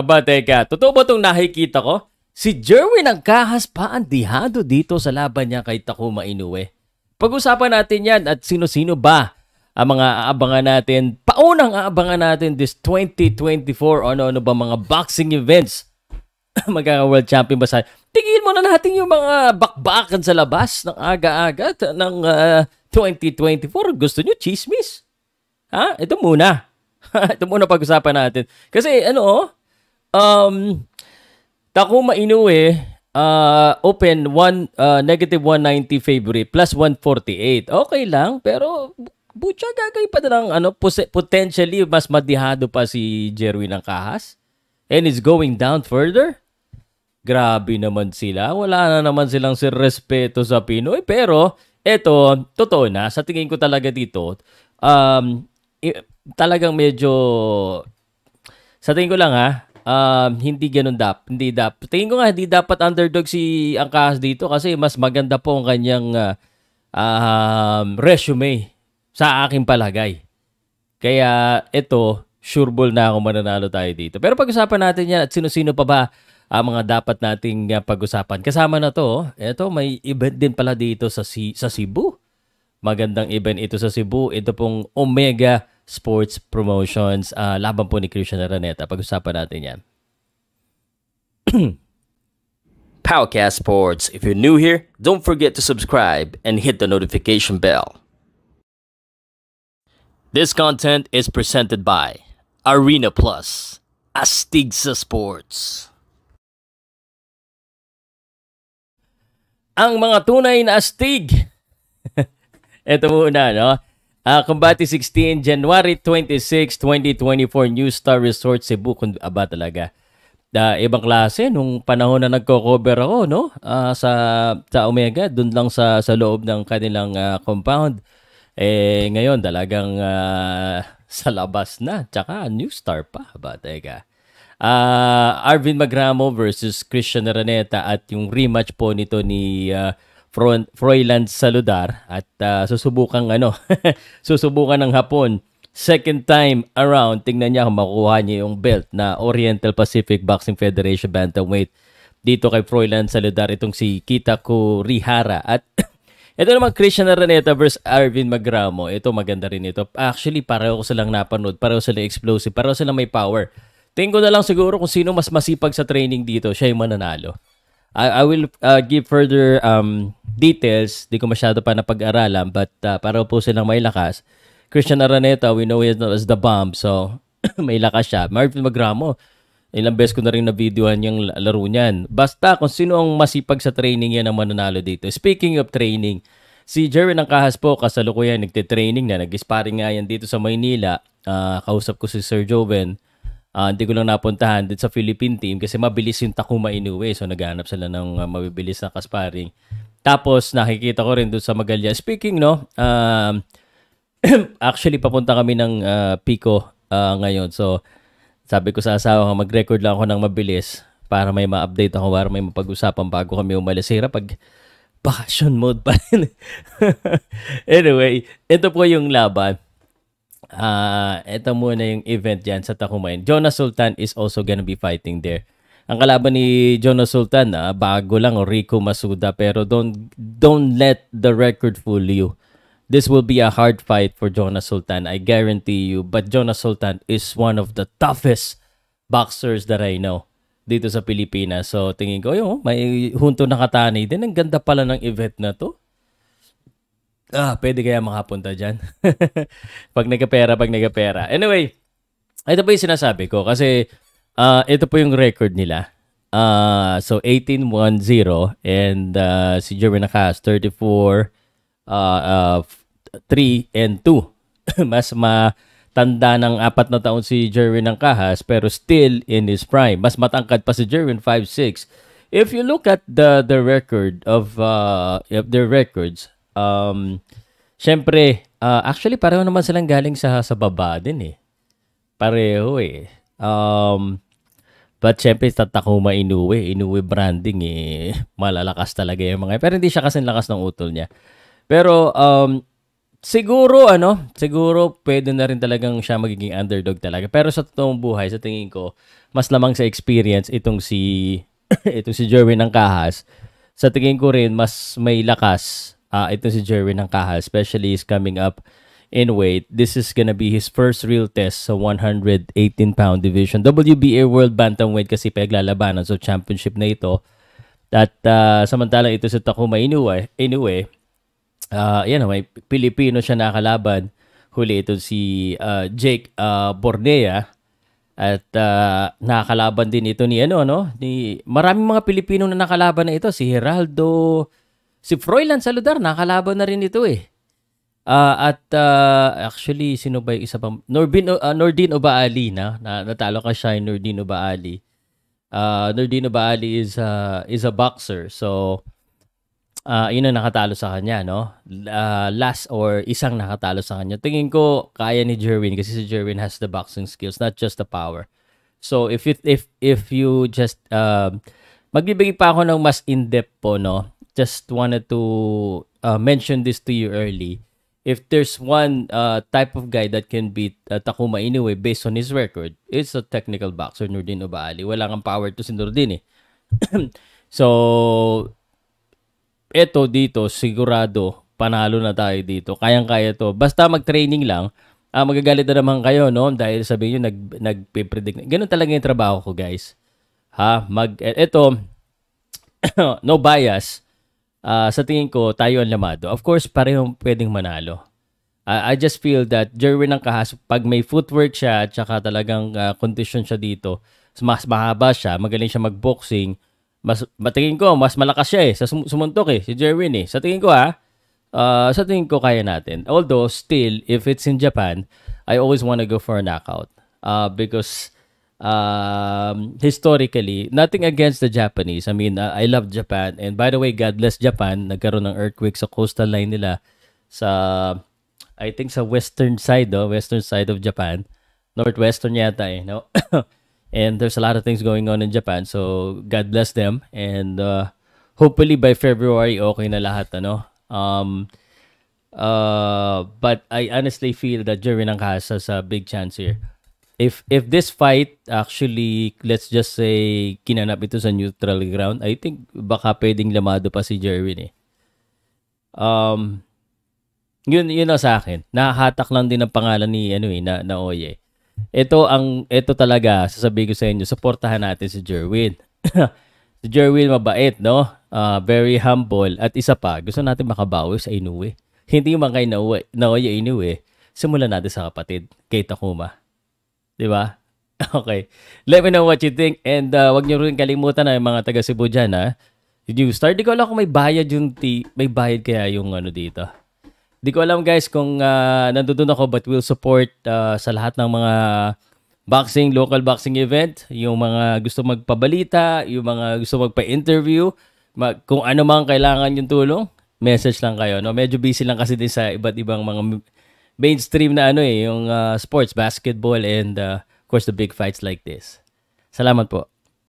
Aba, teka. Totoo ba itong nakikita ko? Si Jerwin ang kahaspaan dihado dito sa laban niya kay Takuma Inoue. Pag-usapan natin yan at sino-sino ba ang mga aabangan natin. Paunang aabangan natin this 2024 ano-ano ba mga boxing events. Magkaka-world champion ba sa... Tingin muna natin yung mga bakbakan sa labas ng aga-aga ng uh, ah, 2024. Gusto nyo chismis? Ha? Ito muna. Ito muna pag-usapan natin. Kasi ano oh, Um, Takuma Inoue, uh, open one, uh, negative 190 favorite, plus 148. Okay lang, pero butya gagay pa lang, ano, potentially mas madihado pa si Jerwin ng kahas. And it's going down further. Grabe naman sila. Wala na naman silang si respeto sa Pinoy. Pero, eto, totoo na. Sa tingin ko talaga dito, um, talagang medyo, sa tingin ko lang ha, um, hindi ganun dap, hindi dap. Tingin ko nga hindi dapat underdog si Angkas dito kasi mas maganda po ang kanyang uh, um, resume sa aking palagay. Kaya ito, sure ball na ako mananalo tayo dito. Pero pag-usapan natin yan at sino-sino pa ba ang mga dapat nating ah, pag-usapan. Kasama na to, ito may event din pala dito sa, si- sa Cebu. Magandang event ito sa Cebu. Ito pong Omega sports promotions, uh, laban po ni Christian Araneta. Pag-usapan natin yan. Powcast Sports. If you're new here, don't forget to subscribe and hit the notification bell. This content is presented by Arena Plus, Astigsa Sports. Ang mga tunay na astig. Ito muna, no? Uh, Kumbati 16, January 26, 2024, New Star Resort, Cebu. Kung, aba talaga. Uh, ibang klase, nung panahon na nagko-cover ako, no? Uh, sa, sa Omega, dun lang sa, sa loob ng kanilang uh, compound. Eh, ngayon, talagang uh, sa labas na. Tsaka, New Star pa. Ba, talaga. Uh, Arvin Magramo versus Christian Araneta at yung rematch po nito ni uh, Fro- Froiland Saludar at uh, susubukang ano, susubukan ng Hapon. Second time around, tingnan niya kung makukuha niya yung belt na Oriental Pacific Boxing Federation Bantamweight dito kay Froiland Saludar itong si Kitako Rihara at Ito naman Christian Araneta versus Arvin Magramo. Ito maganda rin ito. Actually, pareho ko silang napanood. Pareho silang explosive. Pareho silang may power. Tingin ko na lang siguro kung sino mas masipag sa training dito, siya yung mananalo. I, I will uh, give further um, details. Di ko masyado pa napag-aralan but uh, para po silang may lakas. Christian Araneta, we know he is not as the bomb. So, may lakas siya. Marvin Magramo, ilang beses ko na rin na videoan yung laro niyan. Basta kung sino ang masipag sa training yan ang mananalo dito. Speaking of training, si Jerry ng kahas po kasalukuyan nagte-training na. Nag-sparring nga yan dito sa Maynila. Uh, kausap ko si Sir Joven Uh, hindi ko lang napuntahan din sa Philippine team kasi mabilis yung Takuma Inoue. So naghanap sila ng uh, mabibilis na kasparing. Tapos nakikita ko rin doon sa Magalya. Speaking no, uh, actually papunta kami ng uh, Pico uh, ngayon. So sabi ko sa asawa ko mag-record lang ako ng mabilis para may ma-update ako, para may mapag-usapan bago kami umalis. Hira pag passion mode pa rin. anyway, ito po yung laban uh, ah, ito muna yung event diyan sa Takumain. Jonas Sultan is also gonna be fighting there. Ang kalaban ni Jonas Sultan, ah, bago lang, Rico Masuda, pero don't, don't let the record fool you. This will be a hard fight for Jonas Sultan, I guarantee you. But Jonas Sultan is one of the toughest boxers that I know dito sa Pilipinas. So tingin ko, yung may hunto na katani din. Ang ganda pala ng event na to. Ah, pwede kaya makapunta dyan? pag nagkapera, pag nagkapera. Anyway, ito po yung sinasabi ko kasi uh, ito po yung record nila. Uh, so, 18-1-0 and uh, si Jeremy Nakas, 34, uh, uh, 3 and 2. Mas matanda ng apat na taon si Jerwin ng Kahas pero still in his prime. Mas matangkad pa si Jerwin, 5'6". If you look at the the record of uh, their records, Um, Siyempre, uh, actually pareho naman silang galing sa sa baba din eh. Pareho eh. Um, but syempre, Tatakuma Inoue, Inoue branding eh. Malalakas talaga yung mga Pero hindi siya kasing lakas ng utol niya. Pero um, siguro ano, siguro pwede na rin talagang siya magiging underdog talaga. Pero sa totoong buhay, sa tingin ko, mas lamang sa experience itong si itong si Jerwin ng Kahas. Sa tingin ko rin mas may lakas uh, ito si Jerwin ng Kaha, especially is coming up in weight. This is gonna be his first real test sa 118-pound division. WBA World Bantamweight kasi paglalabanan so championship na ito. At uh, samantalang ito sa si Takuma Inoue, Inoue uh, yan, may Pilipino siya nakalaban. Huli ito si uh, Jake uh, Bornea. At uh, nakalaban din ito ni ano, no? Ni, maraming mga Pilipino na nakalaban na ito. Si Heraldo, Si Froilan Saludar, nakalaban na rin ito eh. Uh, at uh, actually, sino ba yung isa pang... Norbin, uh, Nordin Obaali na, na. Natalo ka siya yung Nordin Obaali. Uh, Nordin Obaali is, uh, is a boxer. So, uh, yun ang nakatalo sa kanya, no? Uh, last or isang nakatalo sa kanya. Tingin ko, kaya ni Jerwin kasi si Jerwin has the boxing skills, not just the power. So, if, it, if, if you just... Uh, magbibigay pa ako ng mas in-depth po, no? just wanted to uh, mention this to you early. If there's one uh, type of guy that can beat uh, Takuma anyway based on his record, it's a technical boxer, Nurdin Obaali. Wala kang power to si Nurdin eh. so, eto dito, sigurado, panalo na tayo dito. Kayang-kaya to. Basta mag-training lang, ah, magagalit na naman kayo, no? Dahil sabihin nyo, nag, nagpipredict. Ganun talaga yung trabaho ko, guys. Ha? Mag, e, eto, no bias uh, sa tingin ko, tayo ang lamado. Of course, parehong pwedeng manalo. Uh, I just feel that Jerwin ng Kahas, pag may footwork siya at saka talagang uh, ah, condition siya dito, mas mahaba siya, magaling siya magboxing, mas matingin ko mas malakas siya eh sa sumuntok eh si Jerwin eh. Sa tingin ko ha, uh, sa tingin ko kaya natin. Although still if it's in Japan, I always want to go for a knockout. Uh, because um, historically, nothing against the Japanese. I mean, uh, I love Japan. And by the way, God bless Japan. Nagkaroon ng earthquake sa coastal line nila sa, I think sa western side, oh, western side of Japan. Northwestern yata eh, no? and there's a lot of things going on in Japan. So, God bless them. And uh, hopefully by February, okay na lahat, ano? Um, uh, but I honestly feel that Jerry Nangkasa sa big chance here if if this fight actually let's just say kinanap ito sa neutral ground, I think baka pwedeng lamado pa si Jerwin eh. Um yun yun na sa akin. Nahatak lang din ang pangalan ni ano eh na, na Oye. Ito ang ito talaga sasabihin ko sa inyo, suportahan natin si Jerwin. si Jerwin mabait, no? Uh, very humble at isa pa, gusto natin makabawi sa Inoue. Hindi man kay Naoye, Naoye Simulan natin sa kapatid, kay Takuma Di ba? Okay. Let me know what you think and uh, wag niyo rin kalimutan na yung mga taga Cebu dyan, ha? New start? Di ko alam kung may bayad yung t- may bayad kaya yung ano dito. Di ko alam guys kung uh, nandoon ako but will support uh, sa lahat ng mga boxing, local boxing event, yung mga gusto magpabalita, yung mga gusto magpa-interview, mag, kung ano mang kailangan yung tulong, message lang kayo. No? Medyo busy lang kasi din sa iba't ibang mga mainstream na ano eh, yung uh, sports, basketball, and uh, of course the big fights like this. Salamat po.